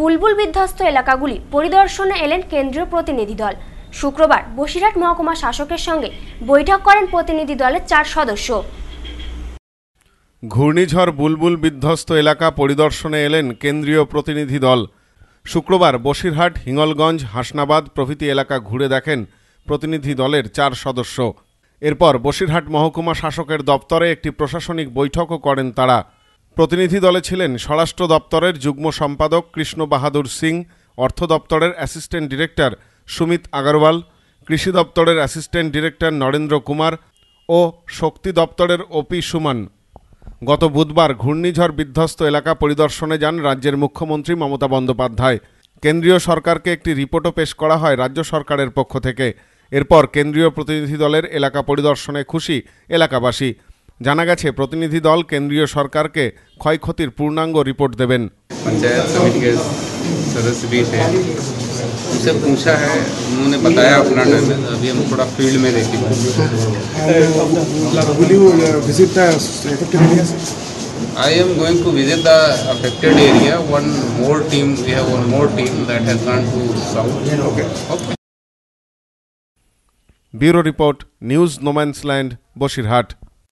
বুলবুল বিধ্বস্ত এলাকাগুলি পরিদর্শনে এলেন কেন্দ্রীয় প্রতিনিধি দল শুক্রবার বসিরহাট মহকুমা শাসকের সঙ্গে বৈঠক করেন প্রতিনিধি দলের চার সদস্য ঘূর্ণিঝড় বুলবুল বিধ্বস্ত এলাকা পরিদর্শনে এলেন কেন্দ্রীয় প্রতিনিধি দল শুক্রবার বসিরহাট হিঙ্গলগঞ্জ হাসনাবাদ প্রভৃতি এলাকা ঘুরে দেখেন প্রতিনিধি দলের চার সদস্য এরপর বসিরহাট মহকুমা শাসকের দপ্তরে একটি প্রশাসনিক বৈঠকও করেন তারা প্রতিনিধি দলে ছিলেন স্বরাষ্ট্র দপ্তরের যুগ্ম সম্পাদক কৃষ্ণ বাহাদুর সিং অর্থ দপ্তরের অ্যাসিস্ট্যান্ট ডিরেক্টর সুমিত আগরওয়াল কৃষি দপ্তরের অ্যাসিস্ট্যান্ট ডিরেক্টর নরেন্দ্র কুমার ও শক্তি দপ্তরের ওপি সুমান গত বুধবার ঘূর্ণিঝড় বিধ্বস্ত এলাকা পরিদর্শনে যান রাজ্যের মুখ্যমন্ত্রী মমতা বন্দ্যোপাধ্যায় কেন্দ্রীয় সরকারকে একটি রিপোর্টও পেশ করা হয় রাজ্য সরকারের পক্ষ থেকে এরপর কেন্দ্রীয় প্রতিনিধি দলের এলাকা পরিদর্শনে খুশি এলাকাবাসী জানা গেছে প্রতিনিধি দল কেন্দ্রীয় সরকারকে ক্ষয়ক্ষতির পূর্ণাঙ্গ রিপোর্ট দেবেন पंचायत समिति के सदस्य भी थे उनसे पूछा है उन्होंने बताया अपना टाइम अभी हम थोड़ा फील्ड में देखें I am going to visit the affected area. One more team, we have one more team that has gone to south. Okay. okay. Bureau report, News No Man's Land, Boshirhat.